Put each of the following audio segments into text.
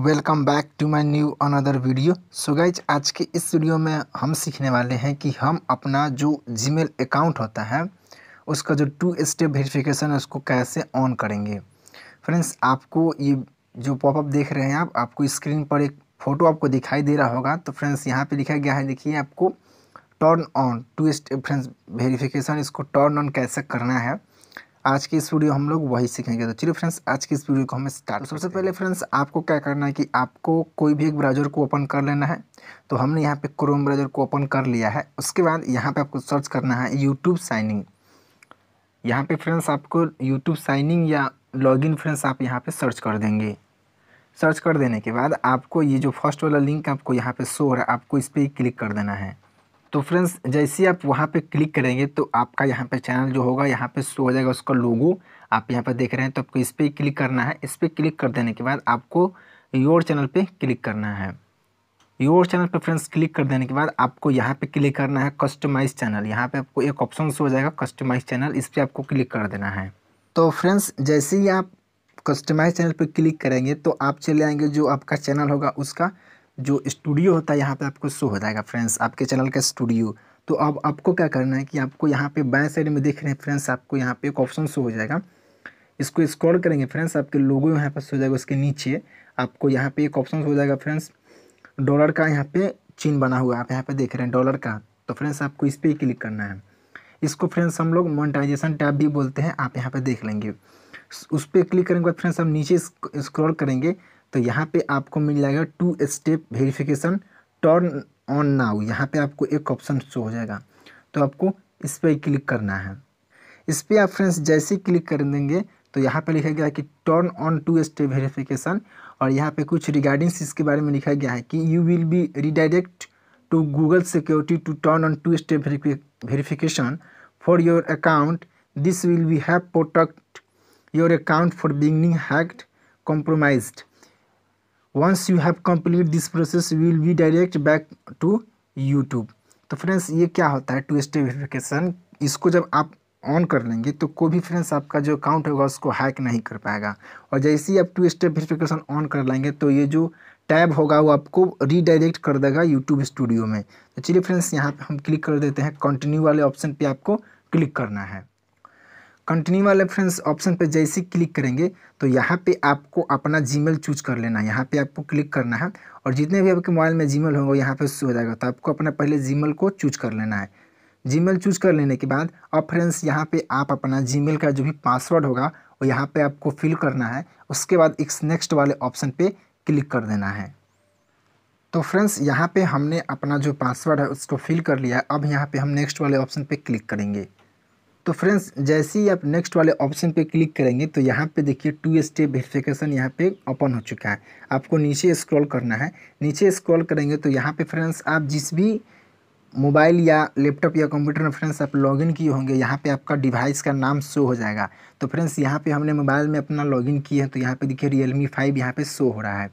welcome back to my new another video so guys आज के इस वीडियो में हम सीखने वाले हैं कि हम अपना जो जीमेल अकाउंट होता है उसका जो टू स्टेप वेरिफिकेशन है उसको कैसे ऑन करेंगे फ्रेंड्स आपको ये जो पॉपअप देख रहे हैं आप आपको स्क्रीन पर एक फ़ोटो आपको दिखाई दे रहा होगा तो फ्रेंड्स यहाँ पर लिखा गया है देखिए आपको turn on two step friends verification इसको टर्न ऑन कैसे करना है आज की इस वीडियो हम लोग वही सीखेंगे तो चलिए फ्रेंड्स आज की इस वीडियो को हमें स्टार्ट सबसे पहले फ्रेंड्स आपको क्या करना है कि आपको कोई भी एक ब्राउजर को ओपन कर लेना है तो हमने यहाँ पे क्रोम ब्राउजर को ओपन कर लिया है उसके बाद यहाँ पे आपको सर्च करना है यूट्यूब साइनिंग यहाँ पे फ्रेंड्स आपको यूट्यूब साइनिंग या लॉग फ्रेंड्स आप यहाँ पर सर्च कर देंगे सर्च कर देने के बाद आपको ये जो फर्स्ट वाला लिंक आपको यहाँ पर शो हो रहा है आपको इस पर क्लिक कर देना है तो फ्रेंड्स जैसे आप वहाँ पे क्लिक करेंगे तो आपका यहाँ पे चैनल जो होगा यहाँ पे शो हो जाएगा उसका लोगो आप यहाँ पर देख रहे हैं तो आपको इस पर क्लिक करना है इस पर क्लिक कर देने के बाद आपको योर चैनल पे क्लिक करना है योर चैनल पे फ्रेंड्स क्लिक कर देने के बाद आपको यहाँ पे क्लिक करना है कस्टमाइज चैनल यहाँ पे आपको एक ऑप्शन शो हो जाएगा कस्टमाइज चैनल इस पर आपको क्लिक कर देना है तो फ्रेंड्स जैसे ही आप कस्टमाइज चैनल पर क्लिक करेंगे तो आप चले आएंगे जो आपका चैनल होगा उसका जो स्टूडियो होता है यहाँ पे आपको शो हो जाएगा फ्रेंड्स आपके चैनल का स्टूडियो तो अब आपको क्या करना है कि आपको यहाँ पे बाएं साइड में देख रहे हैं फ्रेंड्स आपको यहाँ पे एक ऑप्शन शो हो जाएगा इसको स्क्रॉल करेंगे फ्रेंड्स आपके लोगो यहाँ पर शो हो जाएगा उसके नीचे आपको यहाँ पे एक ऑप्शन हो जाएगा फ्रेंड्स डॉलर का यहाँ पे चिन्ह बना हुआ आप यहाँ पे देख रहे हैं डॉलर का तो फ्रेंड्स आपको इस पर क्लिक करना है इसको फ्रेंड्स हम लोग मोनिटाइजेशन टैब भी बोलते हैं आप यहाँ पर देख लेंगे उस पर क्लिक करने के बाद फ्रेंड्स हम नीचे स्क्रॉल करेंगे तो यहाँ पे आपको मिल जाएगा two step verification turn on now यहाँ पे आपको एक ऑप्शन शो हो जाएगा तो आपको इस पर क्लिक करना है इस पर आप फ्रेंड्स जैसे क्लिक कर देंगे तो यहाँ पे लिखा गया है कि turn on two step verification और यहाँ पे कुछ रिगार्डिंग्स इसके बारे में लिखा गया है कि you will be redirect to Google security to turn on two step verification for your account this will be have protect your account for being hacked compromised once you have complete this process will be direct back to YouTube तो friends ये क्या होता है to step verification इसको जब आप on कर लेंगे तो कोई भी फ्रेंड्स आपका जो अकाउंट होगा उसको हैक नहीं कर पाएगा और जैसे ही आप टू स्टेप वेरिफिकेशन ऑन कर लेंगे तो ये जो टैब होगा वो आपको रीडायरेक्ट कर देगा यूट्यूब स्टूडियो में तो चलिए फ्रेंड्स यहाँ पे हम क्लिक कर देते हैं कंटिन्यू वाले ऑप्शन पे आपको क्लिक करना है कंटिन्यू वाले फ्रेंड्स ऑप्शन पे जैसे क्लिक करेंगे तो यहाँ पे आपको अपना जीमेल चूज कर लेना है यहाँ पे आपको क्लिक करना है और जितने भी आपके मोबाइल में जीमेल होंगे यहाँ पे हो जाएगा तो आपको अपना पहले जीमेल को चूज कर लेना है जीमेल चूज कर लेने के बाद अब फ्रेंड्स यहाँ पे आप अपना जीमेल का जो भी पासवर्ड होगा वो यहाँ पे आपको फिल करना है उसके बाद इस नेक्स्ट वाले ऑप्शन पे क्लिक कर देना है तो फ्रेंड्स यहाँ पे हमने अपना जो पासवर्ड है उसको फिल कर लिया है अब यहाँ पे हम नेक्स्ट वाले ऑप्शन पे क्लिक करेंगे तो फ्रेंड्स जैसे ही आप नेक्स्ट वाले ऑप्शन पे क्लिक करेंगे तो यहाँ पे देखिए टू स्टेप वेरिफिकेशन यहाँ पे ओपन हो चुका है आपको नीचे स्क्रॉल करना है नीचे स्क्रॉल करेंगे तो यहाँ पे फ्रेंड्स आप जिस भी मोबाइल या लैपटॉप या कंप्यूटर में फ्रेंड्स आप लॉगिन किए होंगे यहाँ पे आपका डिवाइस का नाम शो हो जाएगा तो फ्रेंड्स यहाँ पे हमने मोबाइल में अपना लॉगिन किया है तो यहाँ पे देखिए रियल मी फाइव यहाँ पे शो हो रहा है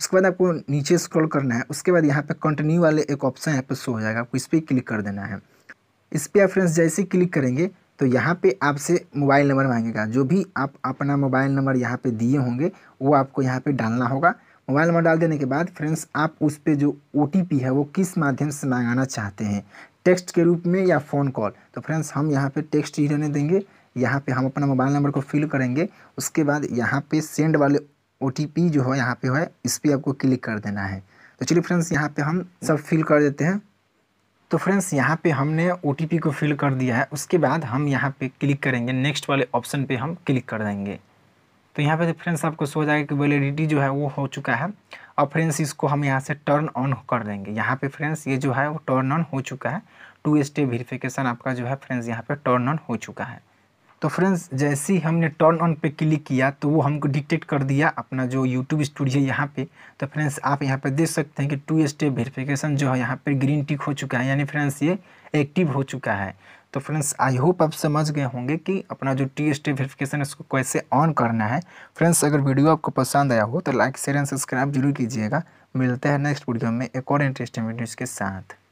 उसके बाद आपको नीचे स्क्रॉल करना है उसके बाद यहाँ पे कंटिन्यू वाले एक ऑप्शन यहाँ पे शो हो जाएगा आपको इस पर क्लिक कर देना है इस पर आप फ्रेंड्स जैसे क्लिक करेंगे तो यहाँ पे आपसे मोबाइल नंबर मांगेगा जो भी आप अपना मोबाइल नंबर यहाँ पे दिए होंगे वो आपको यहाँ पे डालना होगा मोबाइल नंबर डाल देने के बाद फ्रेंड्स आप उस पर जो ओ है वो किस माध्यम से मंगाना चाहते हैं टेक्स्ट के रूप में या फ़ोन कॉल तो फ्रेंड्स हम यहाँ पर टेक्स्ट ही रहने देंगे यहाँ पर हम अपना मोबाइल नंबर को फिल करेंगे उसके बाद यहाँ पर सेंड वाले ओ जो है यहाँ पे है इस पर आपको क्लिक कर देना है तो चलिए फ्रेंड्स यहाँ पे हम सब फिल कर देते हैं तो फ्रेंड्स यहाँ पे हमने ओ को फिल कर दिया है उसके बाद हम यहाँ पे क्लिक करेंगे नेक्स्ट वाले ऑप्शन पे हम क्लिक कर देंगे तो यहाँ पे फ्रेंड्स आपको सो जाएगा कि वैलिडिटी जो है वो हो चुका है और फ्रेंड्स इसको हम यहाँ से टर्न ऑन कर देंगे यहाँ पे फ्रेंड्स ये जो है वो टर्न ऑन हो चुका है टू स्टेप वेरीफिकेशन आपका जो है फ्रेंड्स यहाँ पर टर्न ऑन हो चुका है तो फ्रेंड्स जैसे ही हमने टर्न ऑन पे क्लिक किया तो वो हमको डिटेक्ट कर दिया अपना जो यूट्यूब स्टूडियो यहाँ पे तो फ्रेंड्स आप यहाँ पे देख सकते हैं कि टू स्टेप वेरिफिकेशन जो है यहाँ पे ग्रीन टिक हो चुका है यानी फ्रेंड्स ये एक्टिव हो चुका है तो फ्रेंड्स आई होप आप समझ गए होंगे कि अपना जो टी स्टेप वेरिफिकेशन उसको कैसे ऑन करना है फ्रेंड्स अगर वीडियो आपको पसंद आया हो तो लाइक शेयर एंड सब्सक्राइब जरूर कीजिएगा मिलते हैं नेक्स्ट वीडियो में एक और इंटरेस्टिंग वीडियोज़ के साथ